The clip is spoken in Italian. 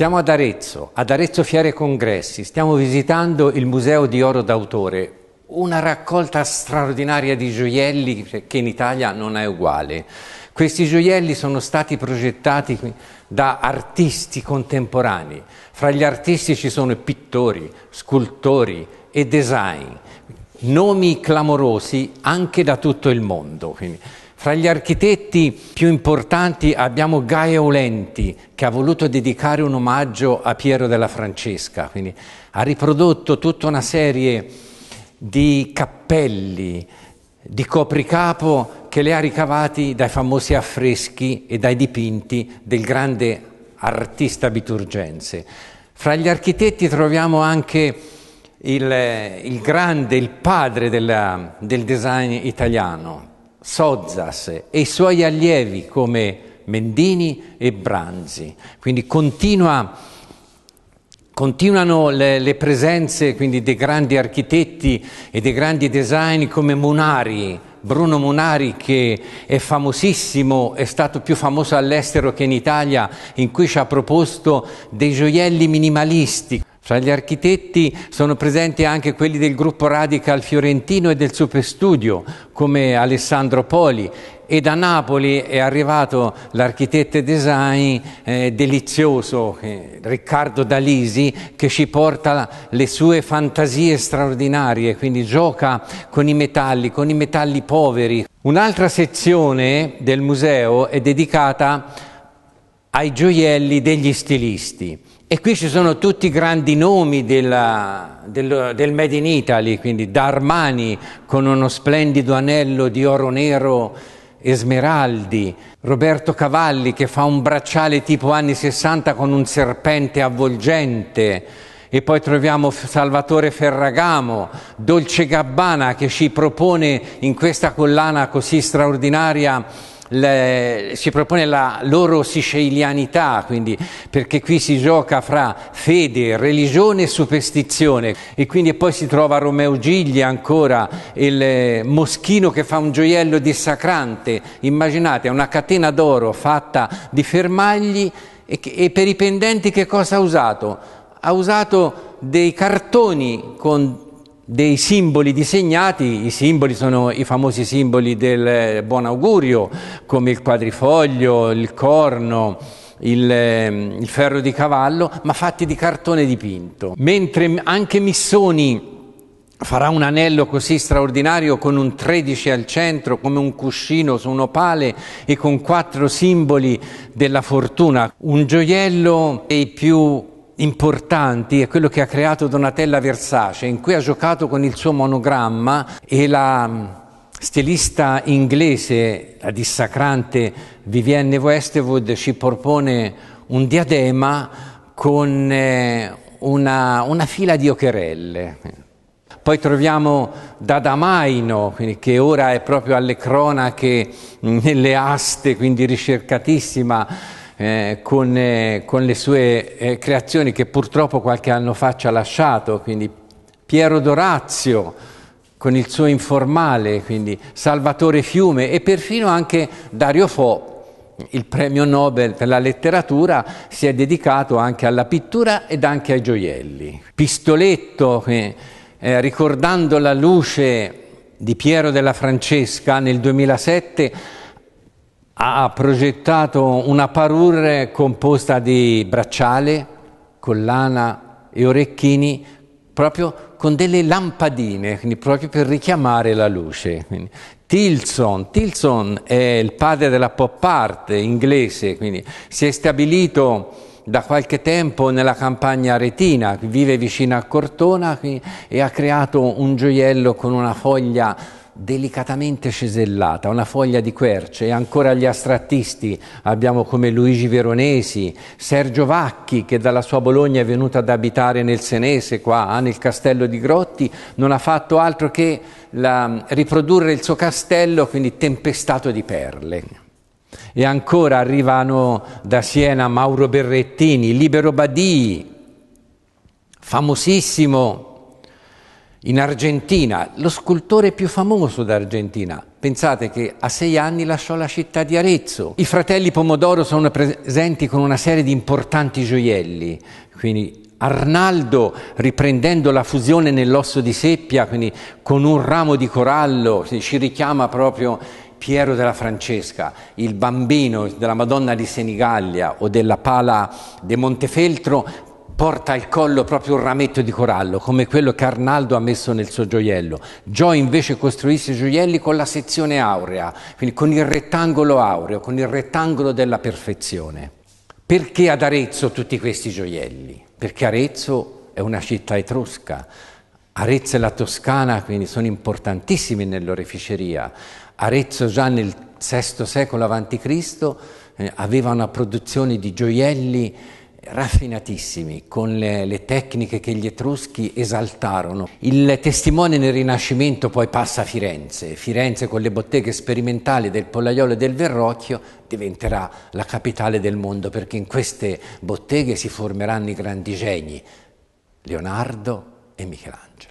Siamo ad Arezzo, ad Arezzo Fiere Congressi, stiamo visitando il Museo di Oro d'autore, una raccolta straordinaria di gioielli che in Italia non è uguale. Questi gioielli sono stati progettati da artisti contemporanei, fra gli artisti ci sono pittori, scultori e design, nomi clamorosi anche da tutto il mondo. Quindi, fra gli architetti più importanti abbiamo Gaio Lenti, che ha voluto dedicare un omaggio a Piero della Francesca, quindi ha riprodotto tutta una serie di cappelli, di copricapo che le ha ricavati dai famosi affreschi e dai dipinti del grande artista biturgense. Fra gli architetti troviamo anche il, il grande, il padre della, del design italiano, Sozzas e i suoi allievi come Mendini e Branzi. Quindi continua, continuano le, le presenze dei grandi architetti e dei grandi design come Munari, Bruno Munari che è famosissimo, è stato più famoso all'estero che in Italia, in cui ci ha proposto dei gioielli minimalisti. Fra cioè, gli architetti sono presenti anche quelli del gruppo Radical fiorentino e del Superstudio, come Alessandro Poli, e da Napoli è arrivato l'architetto design eh, delizioso eh, Riccardo Dalisi che ci porta le sue fantasie straordinarie, quindi gioca con i metalli, con i metalli poveri. Un'altra sezione del museo è dedicata ai gioielli degli stilisti. E qui ci sono tutti i grandi nomi della, del, del Made in Italy, quindi da Armani con uno splendido anello di oro nero e smeraldi, Roberto Cavalli che fa un bracciale tipo anni 60 con un serpente avvolgente e poi troviamo Salvatore Ferragamo, Dolce Gabbana che ci propone in questa collana così straordinaria le, si propone la loro sicilianità, quindi, perché qui si gioca fra fede, religione e superstizione. E quindi poi si trova Romeo Gigli ancora, il moschino che fa un gioiello dissacrante. Immaginate, è una catena d'oro fatta di fermagli e, e per i pendenti che cosa ha usato? Ha usato dei cartoni con dei simboli disegnati, i simboli sono i famosi simboli del buon augurio, come il quadrifoglio, il corno, il, ehm, il ferro di cavallo, ma fatti di cartone dipinto. Mentre anche Missoni farà un anello così straordinario con un 13 al centro come un cuscino su un opale e con quattro simboli della fortuna, un gioiello dei più importanti è quello che ha creato Donatella Versace, in cui ha giocato con il suo monogramma e la mm, stilista inglese, la dissacrante Vivienne Westwood, ci propone un diadema con eh, una, una fila di ocherelle. Poi troviamo Dadamaino, che ora è proprio alle cronache, mm, nelle aste, quindi ricercatissima, eh, con, eh, con, le sue eh, creazioni che purtroppo qualche anno fa ci ha lasciato, quindi Piero Dorazio con il suo informale, quindi Salvatore Fiume e perfino anche Dario Fo, il premio Nobel per la letteratura, si è dedicato anche alla pittura ed anche ai gioielli. Pistoletto, eh, eh, ricordando la luce di Piero della Francesca nel 2007, ha progettato una parure composta di bracciale, collana e orecchini proprio con delle lampadine, quindi proprio per richiamare la luce. Quindi, Tilson, Tilson è il padre della pop art inglese, quindi si è stabilito da qualche tempo nella campagna retina, vive vicino a Cortona quindi, e ha creato un gioiello con una foglia delicatamente cesellata, una foglia di querce e ancora gli astrattisti abbiamo come Luigi Veronesi, Sergio Vacchi che dalla sua Bologna è venuto ad abitare nel Senese qua ah, nel castello di Grotti, non ha fatto altro che la, riprodurre il suo castello quindi tempestato di perle. E ancora arrivano da Siena Mauro Berrettini, Libero Badii, famosissimo in Argentina, lo scultore più famoso d'Argentina. Pensate che a sei anni lasciò la città di Arezzo. I fratelli Pomodoro sono presenti con una serie di importanti gioielli, quindi Arnaldo riprendendo la fusione nell'osso di seppia, quindi con un ramo di corallo, ci richiama proprio Piero della Francesca, il bambino della Madonna di Senigallia o della Pala de Montefeltro porta al collo proprio un rametto di corallo, come quello che Arnaldo ha messo nel suo gioiello. Joy invece costruisce i gioielli con la sezione aurea, quindi con il rettangolo aureo, con il rettangolo della perfezione. Perché ad Arezzo tutti questi gioielli? Perché Arezzo è una città etrusca. Arezzo e la Toscana quindi sono importantissimi nell'oreficeria. Arezzo già nel VI secolo a.C. Eh, aveva una produzione di gioielli raffinatissimi con le, le, tecniche che gli etruschi esaltarono. Il testimone nel Rinascimento poi passa a Firenze. Firenze con le botteghe sperimentali del Pollaiolo e del Verrocchio diventerà la capitale del mondo perché in queste botteghe si formeranno i grandi geni, Leonardo e Michelangelo.